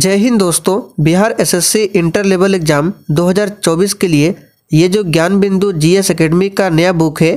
जय हिंद दोस्तों Bihar SSC inter level exam 2024 के लिए ये जो ज्ञान बिंदु एस एकेडमी का नया बुक है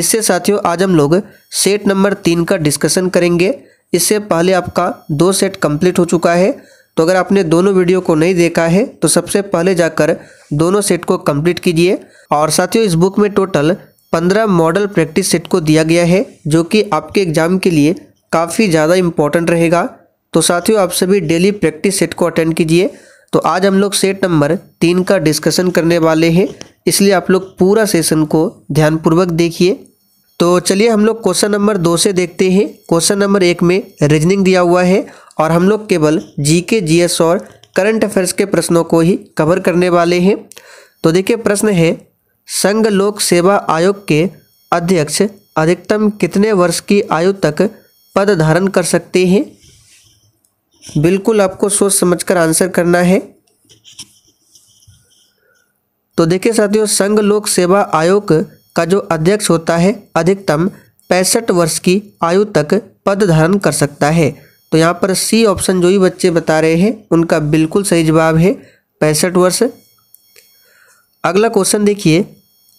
इससे साथियों आज हम लोग सेट नंबर तीन का डिस्कशन करेंगे इससे पहले आपका दो सेट कंप्लीट हो चुका है तो अगर आपने दोनों वीडियो को नहीं देखा है तो सबसे पहले जाकर दोनों सेट को कम्प्लीट कीजिए और साथियों इस बुक में टोटल पंद्रह मॉडल प्रैक्टिस सेट को दिया गया है जो कि आपके एग्ज़ाम के लिए काफ़ी ज़्यादा इम्पोर्टेंट रहेगा तो साथियों आप सभी डेली प्रैक्टिस सेट को अटेंड कीजिए तो आज हम लोग सेट नंबर तीन का डिस्कशन करने वाले हैं इसलिए आप लोग पूरा सेशन को ध्यानपूर्वक देखिए तो चलिए हम लोग क्वेश्चन नंबर दो से देखते हैं क्वेश्चन नंबर एक में रीजनिंग दिया हुआ है और हम लोग केवल जी जीएस और करंट अफेयर्स के प्रश्नों को ही कवर करने वाले हैं तो देखिए प्रश्न है संघ लोक सेवा आयोग के अध्यक्ष अधिकतम कितने वर्ष की आयु तक पद धारण कर सकते हैं बिल्कुल आपको सोच समझकर आंसर करना है तो देखिए साथियों संघ लोक सेवा आयोग का जो अध्यक्ष होता है अधिकतम पैंसठ वर्ष की आयु तक पद धारण कर सकता है तो यहाँ पर सी ऑप्शन जो भी बच्चे बता रहे हैं उनका बिल्कुल सही जवाब है पैंसठ वर्ष अगला क्वेश्चन देखिए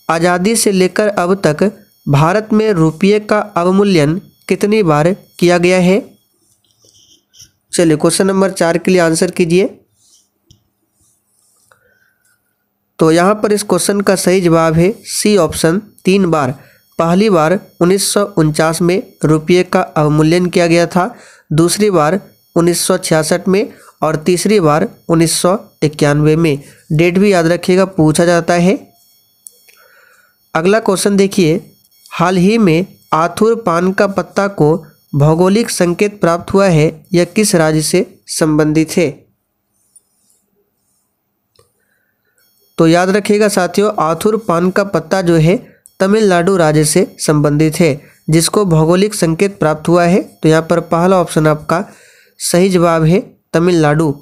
आज़ादी से लेकर अब तक भारत में रुपये का अवमूल्यन कितनी बार किया गया है चलिए क्वेश्चन नंबर चार के लिए आंसर कीजिए तो यहाँ पर इस क्वेश्चन का सही जवाब है सी ऑप्शन तीन बार पहली बार उन्नीस में रुपये का अवमूल्यन किया गया था दूसरी बार उन्नीस में और तीसरी बार उन्नीस में डेट भी याद रखिएगा पूछा जाता है अगला क्वेश्चन देखिए हाल ही में आथुर पान का पत्ता को भौगोलिक संकेत प्राप्त हुआ है या किस राज्य से संबंधित है तो याद रखिएगा साथियों आथुर पान का पत्ता जो है तमिलनाडु राज्य से संबंधित है जिसको भौगोलिक संकेत प्राप्त हुआ है तो यहाँ पर पहला ऑप्शन आपका सही जवाब है तमिलनाडु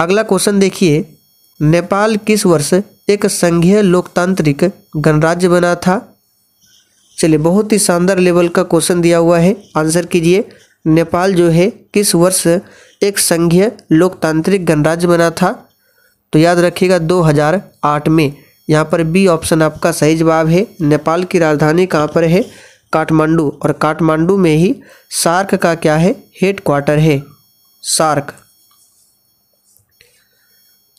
अगला क्वेश्चन देखिए नेपाल किस वर्ष एक संघीय लोकतांत्रिक गणराज्य बना था चलिए बहुत ही शानदार लेवल का क्वेश्चन दिया हुआ है आंसर कीजिए नेपाल जो है किस वर्ष एक संघीय लोकतांत्रिक गणराज्य बना था तो याद रखिएगा 2008 में यहाँ पर बी ऑप्शन आपका सही जवाब है नेपाल की राजधानी कहाँ पर है काठमांडू और काठमांडू में ही सार्क का क्या है हेड क्वार्टर है सार्क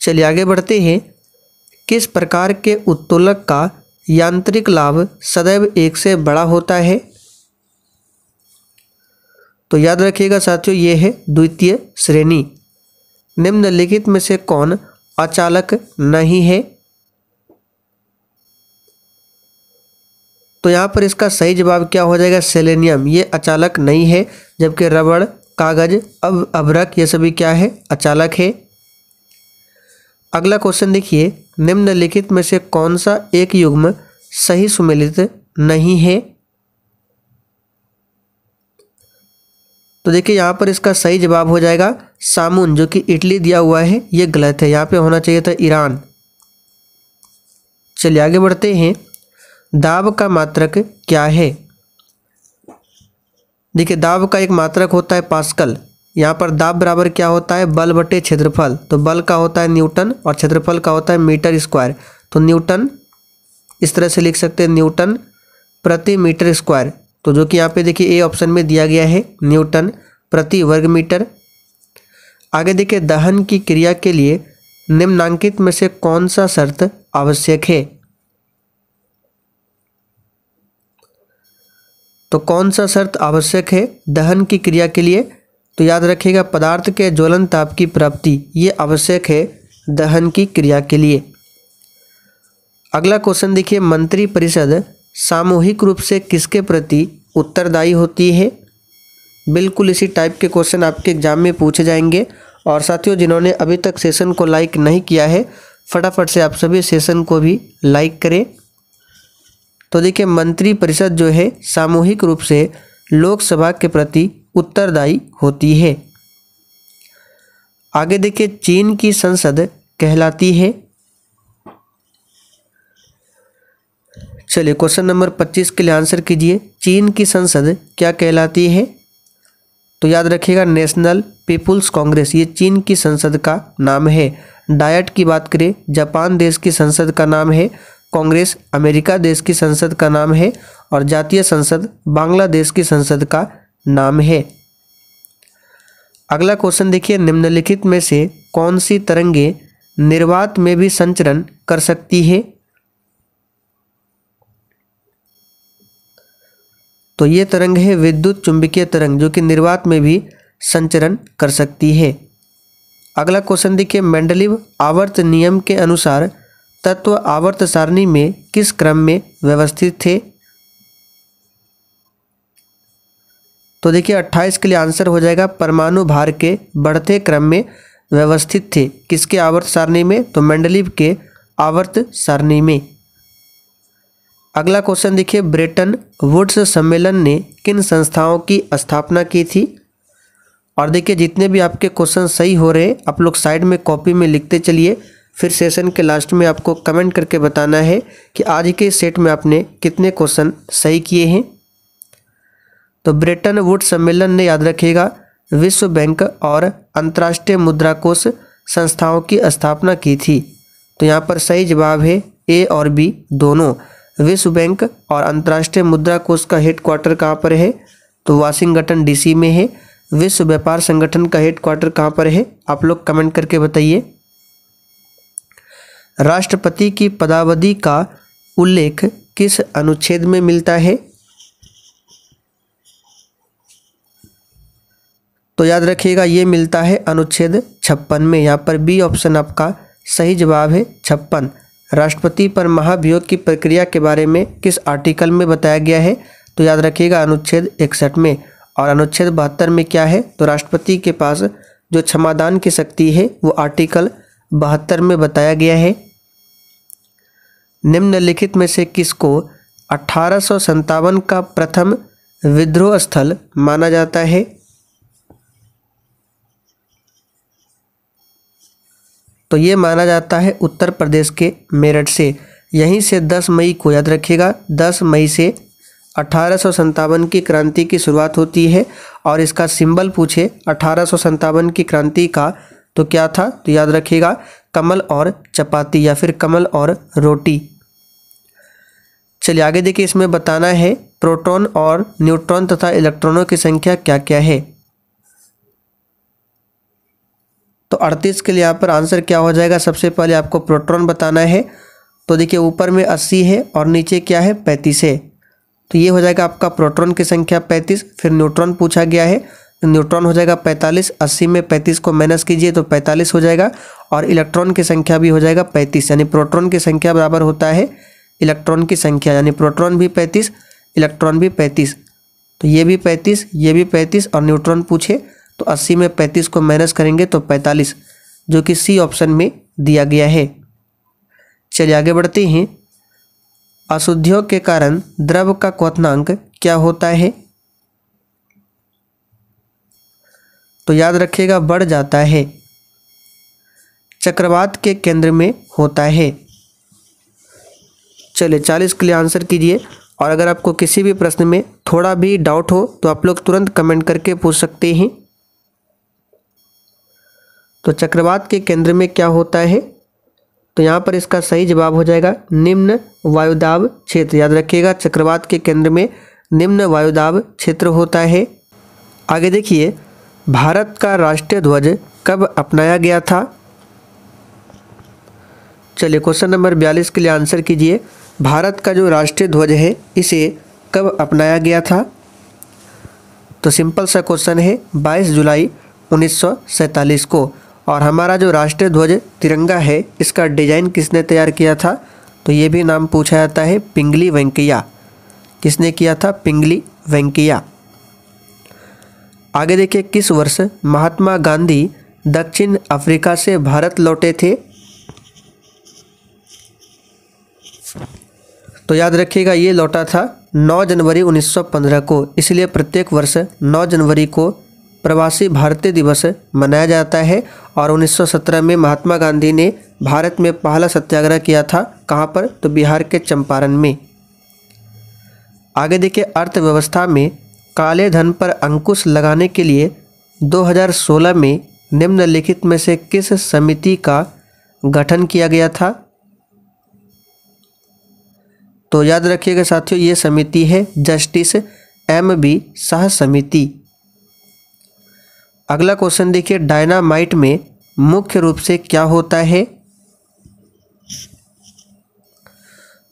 चलिए आगे बढ़ते हैं किस प्रकार के उत्तोलक का यांत्रिक लाभ सदैव एक से बड़ा होता है तो याद रखिएगा साथियों ये है द्वितीय श्रेणी निम्नलिखित में से कौन अचालक नहीं है तो यहाँ पर इसका सही जवाब क्या हो जाएगा सेलेनियम ये अचालक नहीं है जबकि रबड़ कागज़ अब अभ्रक ये सभी क्या है अचालक है अगला क्वेश्चन देखिए निम्नलिखित में से कौन सा एक युग्म सही सुमेलित नहीं है तो देखिए यहाँ पर इसका सही जवाब हो जाएगा सामुन जो कि इटली दिया हुआ है ये गलत है यहाँ पे होना चाहिए था ईरान चलिए आगे बढ़ते हैं दाब का मात्रक क्या है देखिए दाब का एक मात्रक होता है पास्कल यहाँ पर दाब बराबर क्या होता है बल बटे क्षेत्रफल तो बल का होता है न्यूटन और क्षेत्रफल का होता है मीटर स्क्वायर तो न्यूटन इस तरह से लिख सकते हैं न्यूटन प्रति मीटर स्क्वायर तो जो कि यहाँ पे देखिए ए ऑप्शन में दिया गया है न्यूटन प्रति वर्ग मीटर आगे देखिए दहन की क्रिया के लिए निम्नांकित में से कौन सा शर्त आवश्यक है तो कौन सा शर्त आवश्यक है दहन की क्रिया के लिए तो याद रखिएगा पदार्थ के ज्वलन ताप की प्राप्ति ये आवश्यक है दहन की क्रिया के लिए अगला क्वेश्चन देखिए मंत्री परिषद सामूहिक रूप से किसके प्रति उत्तरदायी होती है बिल्कुल इसी टाइप के क्वेश्चन आपके एग्जाम में पूछे जाएंगे और साथियों जिन्होंने अभी तक सेशन को लाइक नहीं किया है फटाफट से आप सभी सेशन को भी लाइक करें तो देखिए मंत्री परिषद जो है सामूहिक रूप से लोकसभा के प्रति उत्तरदायी होती है आगे देखिए चीन की संसद कहलाती है चलिए क्वेश्चन नंबर पच्चीस के लिए आंसर कीजिए चीन की संसद क्या कहलाती है तो याद रखिएगा नेशनल पीपुल्स कांग्रेस ये चीन की संसद का नाम है डायट की बात करें जापान देश की संसद का नाम है कांग्रेस अमेरिका देश की संसद का नाम है और जातीय संसद बांग्लादेश की संसद का नाम है अगला क्वेश्चन देखिए निम्नलिखित में से कौन सी तरंगे निर्वात में भी संचरण कर सकती है तो ये तरंग है विद्युत चुंबकीय तरंग जो कि निर्वात में भी संचरण कर सकती है अगला क्वेश्चन देखिए मेंडलिव आवर्त नियम के अनुसार तत्व आवर्त सारणी में किस क्रम में व्यवस्थित थे तो देखिए 28 के लिए आंसर हो जाएगा परमाणु भार के बढ़ते क्रम में व्यवस्थित थे किसके आवर्त सारणी में तो मंडलीव के आवर्त सारणी में अगला क्वेश्चन देखिए ब्रिटन वुड्स सम्मेलन ने किन संस्थाओं की स्थापना की थी और देखिए जितने भी आपके क्वेश्चन सही हो रहे आप लोग साइड में कॉपी में लिखते चलिए फिर सेशन के लास्ट में आपको कमेंट करके बताना है कि आज के सेट में आपने कितने क्वेश्चन सही किए हैं तो ब्रिटेन वुड सम्मेलन ने याद रखेगा विश्व बैंक और अंतर्राष्ट्रीय मुद्रा कोष संस्थाओं की स्थापना की थी तो यहाँ पर सही जवाब है ए और बी दोनों विश्व बैंक और अंतर्राष्ट्रीय मुद्रा कोष का हेडक्वार्टर कहाँ पर है तो वाशिंगटन डीसी में है विश्व व्यापार संगठन का हेडक्वार्टर कहाँ पर है आप लोग कमेंट करके बताइए राष्ट्रपति की पदावधि का उल्लेख किस अनुच्छेद में मिलता है तो याद रखिएगा ये मिलता है अनुच्छेद छप्पन में यहाँ पर बी ऑप्शन आपका सही जवाब है छप्पन राष्ट्रपति पर महाभियोग की प्रक्रिया के बारे में किस आर्टिकल में बताया गया है तो याद रखिएगा अनुच्छेद इकसठ में और अनुच्छेद बहत्तर में क्या है तो राष्ट्रपति के पास जो क्षमादान की शक्ति है वो आर्टिकल बहत्तर में बताया गया है निम्नलिखित में से किसको अठारह का प्रथम विद्रोह स्थल माना जाता है तो ये माना जाता है उत्तर प्रदेश के मेरठ से यहीं से 10 मई को याद रखिएगा 10 मई से अठारह की क्रांति की शुरुआत होती है और इसका सिंबल पूछे अठारह की क्रांति का तो क्या था तो याद रखिएगा कमल और चपाती या फिर कमल और रोटी चलिए आगे देखिए इसमें बताना है प्रोटॉन और न्यूट्रॉन तथा इलेक्ट्रॉनों की संख्या क्या क्या है तो अड़तीस के लिए यहाँ पर आंसर क्या हो जाएगा सबसे पहले आपको प्रोटॉन बताना है तो देखिए ऊपर में अस्सी है और नीचे क्या है पैंतीस है तो ये हो जाएगा आपका प्रोटॉन की संख्या पैंतीस फिर न्यूट्रॉन पूछा गया है तो न्यूट्रॉन हो जाएगा पैंतालीस अस्सी में पैंतीस को माइनस कीजिए तो पैंतालीस हो जाएगा और इलेक्ट्रॉन की संख्या भी हो जाएगा पैंतीस यानी प्रोटॉन की संख्या बराबर होता है इलेक्ट्रॉन की संख्या यानी प्रोटॉन भी पैंतीस इलेक्ट्रॉन भी पैंतीस तो ये भी पैंतीस ये भी पैंतीस और न्यूट्रॉन पूछे तो 80 में 35 को माइनस करेंगे तो 45 जो कि सी ऑप्शन में दिया गया है चलिए आगे बढ़ते हैं अशुद्धियों के कारण द्रव का क्वनांक क्या होता है तो याद रखिएगा बढ़ जाता है चक्रवात के केंद्र में होता है चलिए चालीस के लिए आंसर कीजिए और अगर आपको किसी भी प्रश्न में थोड़ा भी डाउट हो तो आप लोग तुरंत कमेंट करके पूछ सकते हैं तो चक्रवात के केंद्र में क्या होता है तो यहाँ पर इसका सही जवाब हो जाएगा निम्न वायुदाब क्षेत्र याद रखिएगा चक्रवात के केंद्र में निम्न वायुदाब क्षेत्र होता है आगे देखिए भारत का राष्ट्रीय ध्वज कब अपनाया गया था चलिए क्वेश्चन नंबर बयालीस के लिए आंसर कीजिए भारत का जो राष्ट्रीय ध्वज है इसे कब अपनाया गया था तो सिंपल सा क्वेश्चन है 22 जुलाई 1947 को और हमारा जो राष्ट्रीय ध्वज तिरंगा है इसका डिजाइन किसने तैयार किया था तो ये भी नाम पूछा जाता है पिंगली वेंकैया किसने किया था पिंगली वेंकैया आगे देखिए किस वर्ष महात्मा गांधी दक्षिण अफ्रीका से भारत लौटे थे तो याद रखिएगा ये लौटा था 9 जनवरी 1915 को इसलिए प्रत्येक वर्ष 9 जनवरी को प्रवासी भारतीय दिवस मनाया जाता है और 1917 में महात्मा गांधी ने भारत में पहला सत्याग्रह किया था कहाँ पर तो बिहार के चंपारण में आगे देखिए अर्थव्यवस्था में काले धन पर अंकुश लगाने के लिए 2016 में निम्नलिखित में से किस समिति का गठन किया गया था तो याद रखिएगा साथियों ये समिति है जस्टिस एम बी शाह समिति अगला क्वेश्चन देखिए डायनामाइट में मुख्य रूप से क्या होता है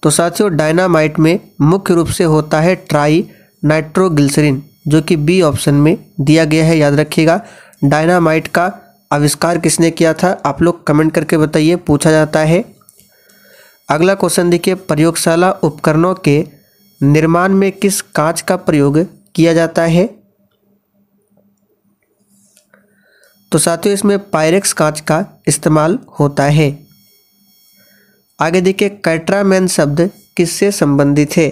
तो साथियों डायनामाइट में मुख्य रूप से होता है ट्राई नाइट्रोग्लिसरीन जो कि बी ऑप्शन में दिया गया है याद रखिएगा डायनामाइट का आविष्कार किसने किया था आप लोग कमेंट करके बताइए पूछा जाता है अगला क्वेश्चन देखिए प्रयोगशाला उपकरणों के निर्माण में किस कांच का प्रयोग किया जाता है तो साथियों इसमें पायरेक्स कांच का इस्तेमाल होता है आगे देखिए कैट्रामैन शब्द किससे संबंधित है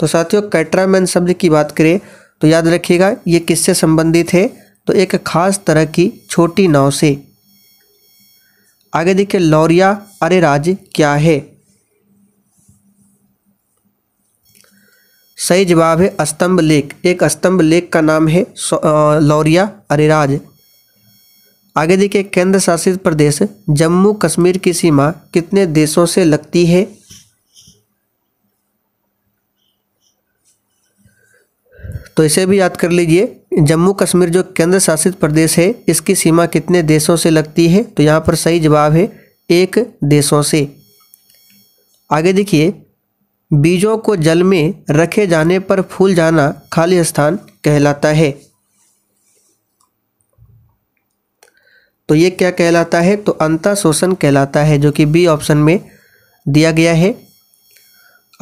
तो साथियों कैट्रामैन शब्द की बात करें तो याद रखिएगा ये किससे संबंधित है तो एक खास तरह की छोटी नाव से आगे देखिए लौरिया अरे राज्य क्या है सही जवाब है अस्तंभ लेक एक अस्तंभ लेक का नाम है लौरिया अरेराज आगे देखिए केंद्र शासित प्रदेश जम्मू कश्मीर की सीमा कितने देशों से लगती है तो इसे भी याद कर लीजिए जम्मू कश्मीर जो केंद्र शासित प्रदेश है इसकी सीमा कितने देशों से लगती है तो यहाँ पर सही जवाब है एक देशों से आगे देखिए बीजों को जल में रखे जाने पर फूल जाना खाली स्थान कहलाता है तो ये क्या कहलाता है तो अंता शोषण कहलाता है जो कि बी ऑप्शन में दिया गया है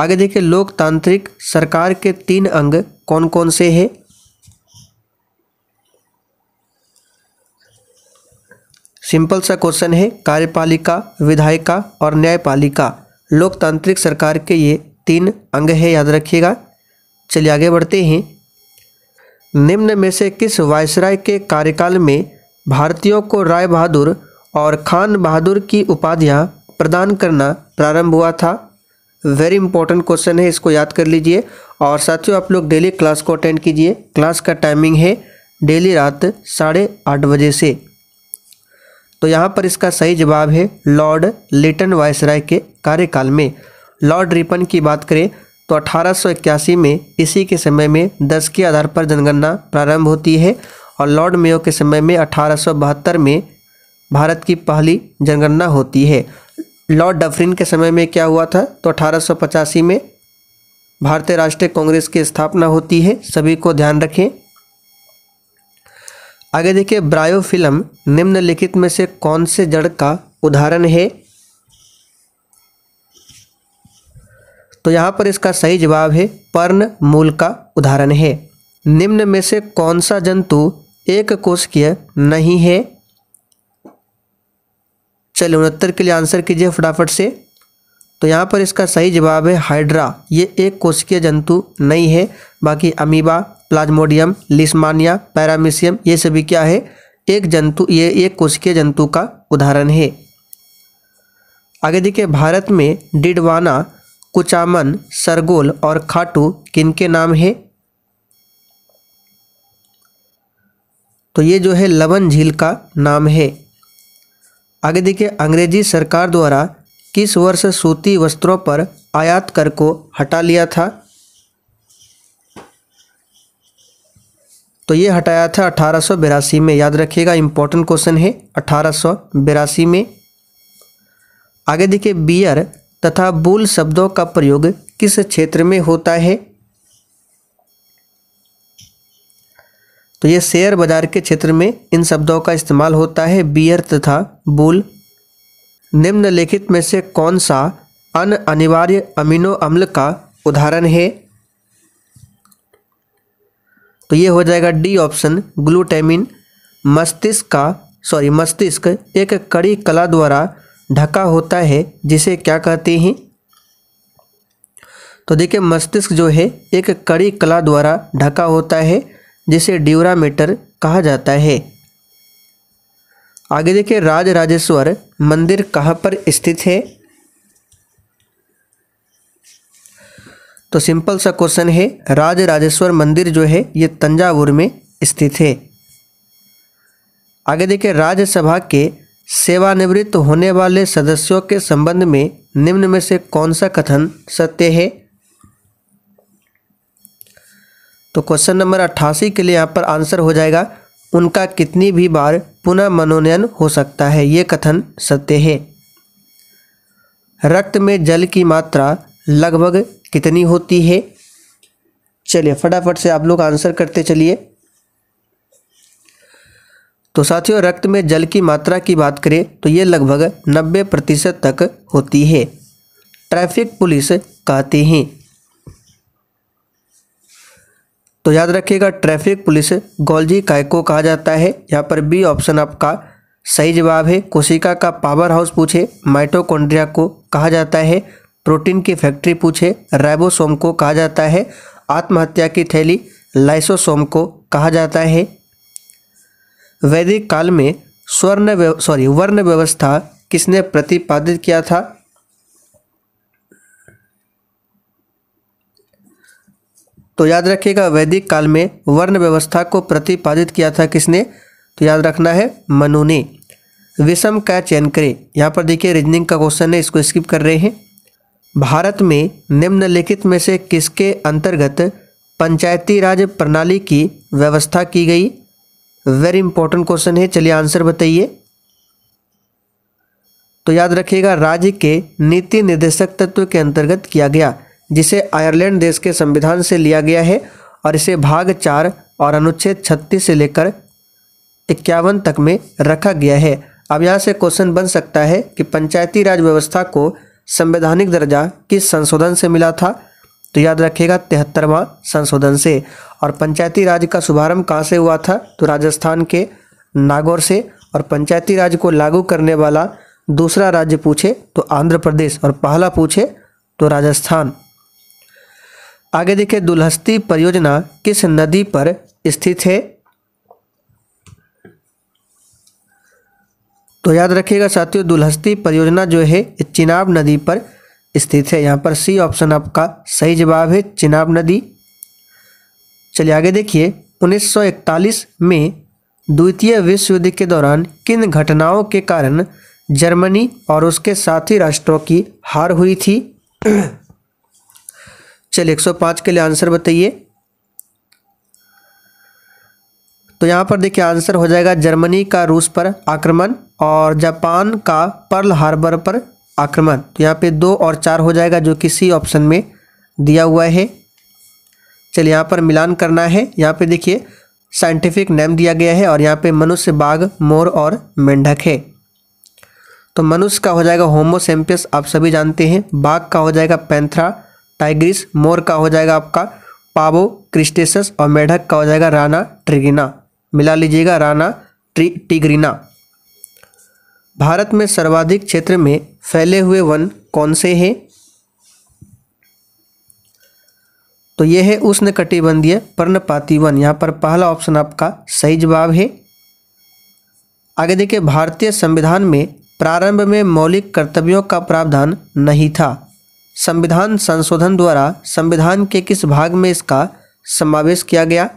आगे देखिए लोकतांत्रिक सरकार के तीन अंग कौन कौन से हैं सिंपल सा क्वेश्चन है कार्यपालिका विधायिका और न्यायपालिका लोकतांत्रिक सरकार के ये तीन अंग है याद रखिएगा चलिए आगे बढ़ते हैं निम्न में से किस वायसराय के कार्यकाल में भारतीयों को राय बहादुर और खान बहादुर की उपाधियां प्रदान करना प्रारंभ हुआ था वेरी इंपॉर्टेंट क्वेश्चन है इसको याद कर लीजिए और साथियों आप लोग डेली क्लास को अटेंड कीजिए क्लास का टाइमिंग है डेली रात साढ़े आठ बजे से तो यहाँ पर इसका सही जवाब है लॉर्ड लिटन वायसराय के कार्यकाल में लॉर्ड रिपन की बात करें तो अठारह में इसी के समय में 10 के आधार पर जनगणना प्रारंभ होती है और लॉर्ड मेयो के समय में अठारह में भारत की पहली जनगणना होती है लॉर्ड डफरिन के समय में क्या हुआ था तो अठारह में भारतीय राष्ट्रीय कांग्रेस की स्थापना होती है सभी को ध्यान रखें आगे देखिए ब्रायो फिल्म निम्नलिखित में से कौन से जड़ का उदाहरण है तो यहाँ पर इसका सही जवाब है पर्ण मूल का उदाहरण है निम्न में से कौन सा जंतु एक की नहीं है चलिए उनहत्तर के लिए आंसर कीजिए फटाफट से तो यहाँ पर इसका सही जवाब है हाइड्रा ये एक की जंतु नहीं है बाकी अमीबा प्लाज्मोडियम लिस्मानिया पैरामिशियम ये सभी क्या है एक जंतु ये एक की जंतु का उदाहरण है आगे देखिए भारत में डिडवाना कुचामन सरगोल और खाटू किनके नाम है तो ये जो है लवन झील का नाम है आगे देखिए अंग्रेजी सरकार द्वारा किस वर्ष सूती वस्त्रों पर आयात कर को हटा लिया था तो ये हटाया था अठारह में याद रखिएगा इंपॉर्टेंट क्वेश्चन है अठारह में आगे देखिए बियर तथा बोल शब्दों का प्रयोग किस क्षेत्र में होता है तो ये शेयर बाजार के क्षेत्र में इन शब्दों का इस्तेमाल होता है बियर तथा बुल निम्नलिखित में से कौन सा अन अनिवार्य अमीनो अम्ल का उदाहरण है तो ये हो जाएगा डी ऑप्शन ग्लूटेमिन मस्तिष्क का सॉरी मस्तिष्क एक कड़ी कला द्वारा ढका होता है जिसे क्या कहते हैं तो देखिए मस्तिष्क जो है एक कड़ी कला द्वारा ढका होता है जिसे ड्यूरामीटर कहा जाता है आगे देखिए राज राजेश्वर मंदिर कहाँ पर स्थित है तो सिंपल सा क्वेश्चन है राज राजेश्वर मंदिर जो है ये तंजावुर में स्थित है आगे देखिए राज्यसभा के सेवानिवृत्त होने वाले सदस्यों के संबंध में निम्न में से कौन सा कथन सत्य है तो क्वेश्चन नंबर अट्ठासी के लिए यहाँ पर आंसर हो जाएगा उनका कितनी भी बार पुनः मनोनयन हो सकता है ये कथन सत्य है रक्त में जल की मात्रा लगभग कितनी होती है चलिए फटाफट से आप लोग आंसर करते चलिए तो साथियों रक्त में जल की मात्रा की बात करें तो ये लगभग 90 प्रतिशत तक होती है ट्रैफिक पुलिस कहते हैं तो याद रखिएगा ट्रैफिक पुलिस गोल्जी कायको कहा जाता है यहाँ पर बी ऑप्शन आपका सही जवाब है कोशिका का पावर हाउस पूछे माइटोकॉन्ड्रिया को कहा जाता है प्रोटीन की फैक्ट्री पूछे राइबोसोम को कहा जाता है आत्महत्या की थैली लाइसोसोम को कहा जाता है वैदिक काल में स्वर्ण सॉरी वर्ण व्यवस्था किसने प्रतिपादित किया था तो याद रखिएगा वैदिक काल में वर्ण व्यवस्था को प्रतिपादित किया था किसने तो याद रखना है मनु ने विषम का चयन करें यहाँ पर देखिए रीजनिंग का क्वेश्चन है इसको स्किप कर रहे हैं भारत में निम्नलिखित में से किसके अंतर्गत पंचायती राज प्रणाली की व्यवस्था की गई वेरी इंपॉर्टेंट क्वेश्चन है चलिए आंसर बताइए तो याद रखिएगा राज्य के नीति निर्देशक तत्व के अंतर्गत किया गया जिसे आयरलैंड देश के संविधान से लिया गया है और इसे भाग चार और अनुच्छेद छत्तीस से लेकर इक्यावन तक में रखा गया है अब यहाँ से क्वेश्चन बन सकता है कि पंचायती राज व्यवस्था को संवैधानिक दर्जा किस संशोधन से मिला था तो याद रखेगा तिहत्तरवा संशोधन से और पंचायती राज का शुभारंभ कहाँ से हुआ था तो राजस्थान के नागौर से और पंचायती राज को लागू करने वाला दूसरा राज्य पूछे तो आंध्र प्रदेश और पहला पूछे तो राजस्थान आगे देखिए दुलहस्ती परियोजना किस नदी पर स्थित है तो याद रखिएगा साथियों दुलहस्ती परियोजना जो है चिनाब नदी पर स्थित है यहाँ पर सी ऑप्शन आपका सही जवाब है चिनाब नदी चलिए आगे देखिए 1941 में द्वितीय विश्व युद्ध के दौरान किन घटनाओं के कारण जर्मनी और उसके साथी राष्ट्रों की हार हुई थी चलिए 105 के लिए आंसर बताइए तो यहाँ पर देखिए आंसर हो जाएगा जर्मनी का रूस पर आक्रमण और जापान का पर्ल हार्बर पर आक्रमण तो यहाँ पे दो और चार हो जाएगा जो कि सी ऑप्शन में दिया हुआ है चलिए यहाँ पर मिलान करना है यहाँ पे देखिए साइंटिफिक नेम दिया गया है और यहाँ पे मनुष्य बाघ मोर और मेंढक है तो मनुष्य का हो जाएगा होमोसेम्पियस आप सभी जानते हैं बाघ का हो जाएगा पैंथ्रा टाइग्रिस मोर का हो जाएगा आपका पावो क्रिस्टेसस और मेढक का हो जाएगा राना ट्रिगिना मिला लीजिएगा राना ट्री टिग्रिना भारत में सर्वाधिक क्षेत्र में फैले हुए वन कौन से हैं तो यह है उष्ण कटिबंधीय पर्णपाती वन यहाँ पर पहला ऑप्शन आपका सही जवाब है आगे देखिए भारतीय संविधान में प्रारंभ में मौलिक कर्तव्यों का प्रावधान नहीं था संविधान संशोधन द्वारा संविधान के किस भाग में इसका समावेश किया गया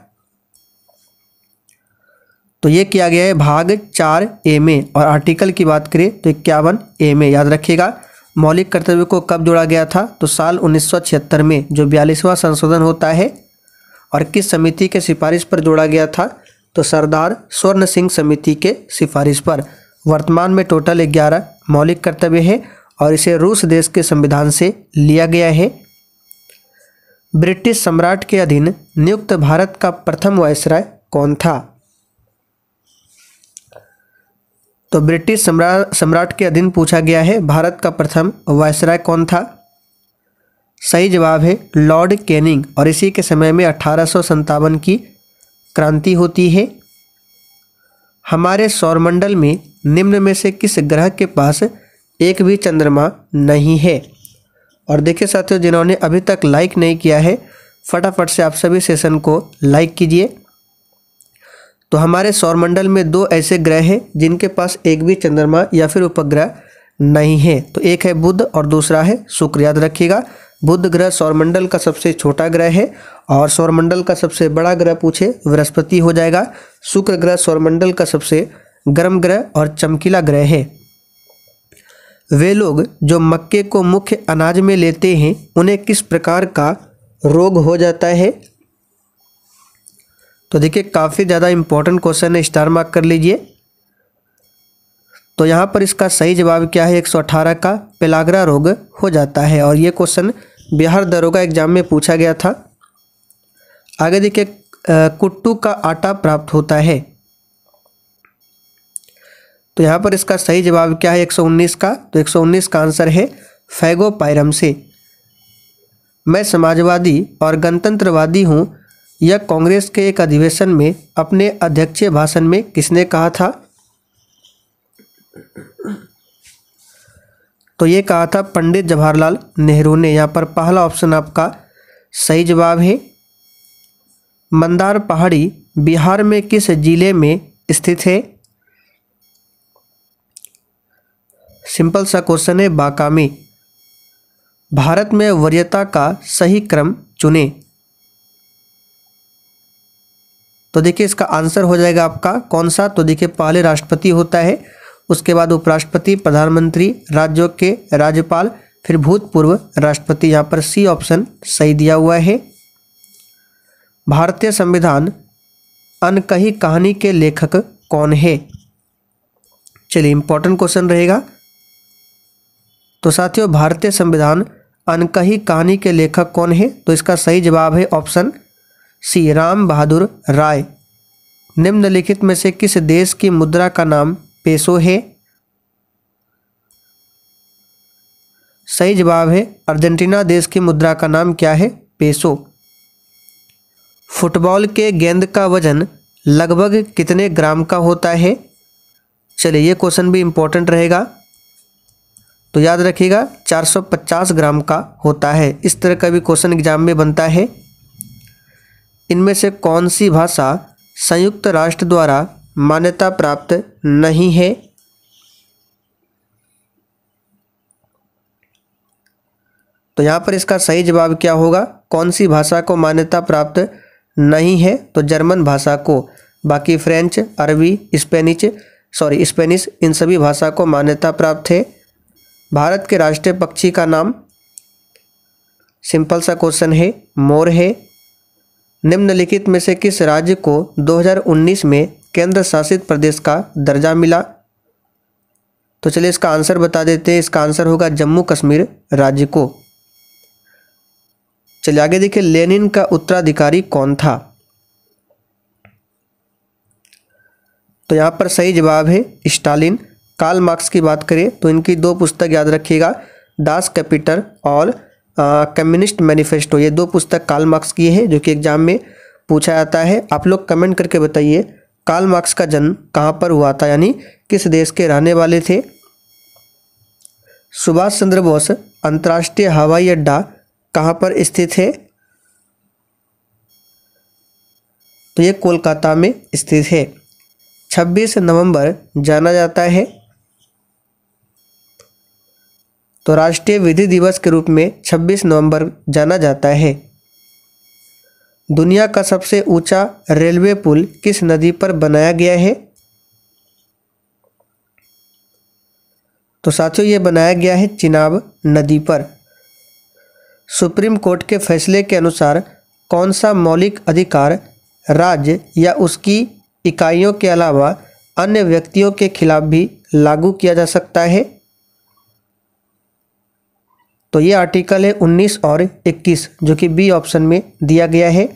तो ये किया गया है भाग चार ए में और आर्टिकल की बात करें तो इक्यावन ए में याद रखिएगा मौलिक कर्तव्य को कब जोड़ा गया था तो साल उन्नीस में जो बयालीसवां संशोधन होता है और किस समिति के सिफारिश पर जोड़ा गया था तो सरदार स्वर्ण सिंह समिति के सिफारिश पर वर्तमान में टोटल ग्यारह मौलिक कर्तव्य है और इसे रूस देश के संविधान से लिया गया है ब्रिटिश सम्राट के अधीन नियुक्त भारत का प्रथम वायसराय कौन था तो ब्रिटिश सम्राट सम्राट के अधीन पूछा गया है भारत का प्रथम वायसराय कौन था सही जवाब है लॉर्ड कैनिंग और इसी के समय में अठारह की क्रांति होती है हमारे सौरमंडल में निम्न में से किस ग्रह के पास एक भी चंद्रमा नहीं है और देखिए साथियों जिन्होंने अभी तक लाइक नहीं किया है फटाफट से आप सभी सेशन को लाइक कीजिए तो हमारे सौरमंडल में दो ऐसे ग्रह हैं जिनके पास एक भी चंद्रमा या फिर उपग्रह नहीं है तो एक है बुध और दूसरा है शुक्र याद रखिएगा बुध ग्रह सौरमंडल का सबसे छोटा ग्रह है और सौरमंडल का सबसे बड़ा ग्रह पूछे बृहस्पति हो जाएगा शुक्र ग्रह सौरमंडल का सबसे गर्म ग्रह और चमकीला ग्रह है वे लोग जो मक्के को मुख्य अनाज में लेते हैं उन्हें किस प्रकार का रोग हो जाता है तो देखिए काफ़ी ज़्यादा इम्पोर्टेंट क्वेश्चन है स्टार मार्क कर लीजिए तो यहाँ पर इसका सही जवाब क्या है 118 का पेलागरा रोग हो जाता है और ये क्वेश्चन बिहार दरोगा एग्जाम में पूछा गया था आगे देखिए कुट्टू का आटा प्राप्त होता है तो यहाँ पर इसका सही जवाब क्या है 119 का तो 119 का आंसर है फैगोपायरम से मैं समाजवादी और गणतंत्रवादी हूँ यह कांग्रेस के एक अधिवेशन में अपने अध्यक्षीय भाषण में किसने कहा था तो ये कहा था पंडित जवाहरलाल नेहरू ने यहाँ पर पहला ऑप्शन आपका सही जवाब है मंदार पहाड़ी बिहार में किस जिले में स्थित है सिंपल सा क्वेश्चन है बाकामी भारत में वरीयता का सही क्रम चुने तो देखिए इसका आंसर हो जाएगा आपका कौन सा तो देखिए पहले राष्ट्रपति होता है उसके बाद उपराष्ट्रपति प्रधानमंत्री राज्यों के राज्यपाल फिर भूतपूर्व राष्ट्रपति यहाँ पर सी ऑप्शन सही दिया हुआ है भारतीय संविधान अनकही कहानी के लेखक कौन है चलिए इंपॉर्टेंट क्वेश्चन रहेगा तो साथियों भारतीय संविधान अनकही कहानी के लेखक कौन है तो इसका सही जवाब है ऑप्शन सी राम बहादुर राय निम्नलिखित में से किस देश की मुद्रा का नाम पेसो है सही जवाब है अर्जेंटीना देश की मुद्रा का नाम क्या है पेसो फुटबॉल के गेंद का वजन लगभग कितने ग्राम का होता है चलिए ये क्वेश्चन भी इम्पोर्टेंट रहेगा तो याद रखिएगा 450 ग्राम का होता है इस तरह का भी क्वेश्चन एग्जाम में बनता है इनमें से कौन सी भाषा संयुक्त राष्ट्र द्वारा मान्यता प्राप्त नहीं है तो यहाँ पर इसका सही जवाब क्या होगा कौन सी भाषा को मान्यता प्राप्त नहीं है तो जर्मन भाषा को बाकी फ्रेंच अरबी स्पेनिश सॉरी स्पेनिश इन सभी भाषा को मान्यता प्राप्त है भारत के राष्ट्रीय पक्षी का नाम सिंपल सा क्वेश्चन है मोर है निम्नलिखित में से किस राज्य को 2019 में केंद्र शासित प्रदेश का दर्जा मिला तो चलिए इसका आंसर बता देते हैं इसका आंसर होगा जम्मू कश्मीर राज्य को चलिए आगे देखिए लेनिन का उत्तराधिकारी कौन था तो यहाँ पर सही जवाब है स्टालिन काल मार्क्स की बात करें तो इनकी दो पुस्तक याद रखिएगा दास कैपिटल और कम्युनिस्ट मैनिफेस्टो ये दो पुस्तक काल मार्क्स की है जो कि एग्जाम में पूछा जाता है आप लोग कमेंट करके बताइए काल मार्क्स का जन्म कहाँ पर हुआ था यानी किस देश के रहने वाले थे सुभाष चंद्र बोस अंतर्राष्ट्रीय हवाई अड्डा कहाँ पर स्थित है तो ये कोलकाता में स्थित है 26 नवंबर जाना जाता है तो राष्ट्रीय विधि दिवस के रूप में 26 नवंबर जाना जाता है दुनिया का सबसे ऊंचा रेलवे पुल किस नदी पर बनाया गया है तो साथियों ये बनाया गया है चिनाब नदी पर सुप्रीम कोर्ट के फैसले के अनुसार कौन सा मौलिक अधिकार राज्य या उसकी इकाइयों के अलावा अन्य व्यक्तियों के खिलाफ भी लागू किया जा सकता है तो ये आर्टिकल है 19 और 21 जो कि बी ऑप्शन में दिया गया है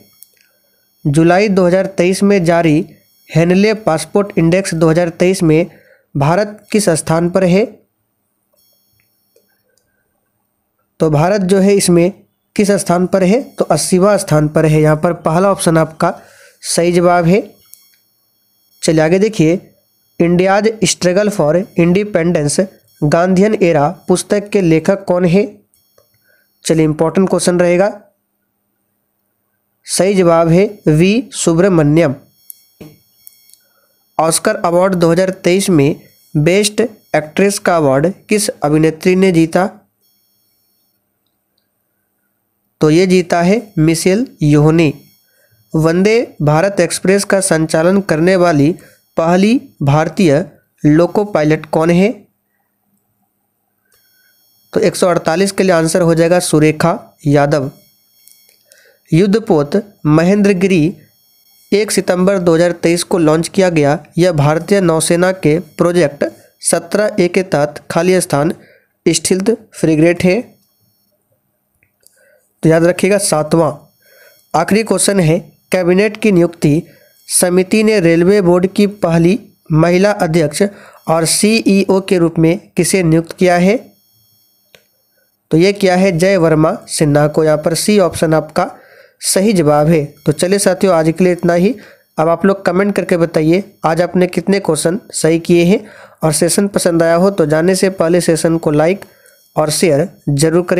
जुलाई 2023 में जारी हेनले पासपोर्ट इंडेक्स 2023 में भारत किस स्थान पर है तो भारत जो है इसमें किस स्थान पर है तो अस्सीवा स्थान पर है यहाँ पर पहला ऑप्शन आपका सही जवाब है चलिए आगे देखिए India's struggle for independence Gandhian era पुस्तक के लेखक कौन है चलिए इंपॉर्टेंट क्वेश्चन रहेगा सही जवाब है वी सुब्रमण्यम ऑस्कर अवार्ड 2023 में बेस्ट एक्ट्रेस का अवार्ड किस अभिनेत्री ने जीता तो ये जीता है मिशेल योहनी वंदे भारत एक्सप्रेस का संचालन करने वाली पहली भारतीय लोको पायलट कौन है तो 148 के लिए आंसर हो जाएगा सुरेखा यादव युद्धपोत महेंद्र गिरी एक सितंबर 2023 को लॉन्च किया गया यह भारतीय नौसेना के प्रोजेक्ट सत्रह ए के तहत खाली स्थान स्थित फ्रिग्रेट है तो याद रखिएगा सातवां आखिरी क्वेश्चन है कैबिनेट की नियुक्ति समिति ने रेलवे बोर्ड की पहली महिला अध्यक्ष और सीईओ e के रूप में किसे नियुक्त किया है तो ये क्या है जय वर्मा सिन्हा को यहाँ पर सी ऑप्शन आपका सही जवाब है तो चलिए साथियों आज के लिए इतना ही अब आप लोग कमेंट करके बताइए आज आपने कितने क्वेश्चन सही किए हैं और सेशन पसंद आया हो तो जाने से पहले सेशन को लाइक और शेयर जरूर करें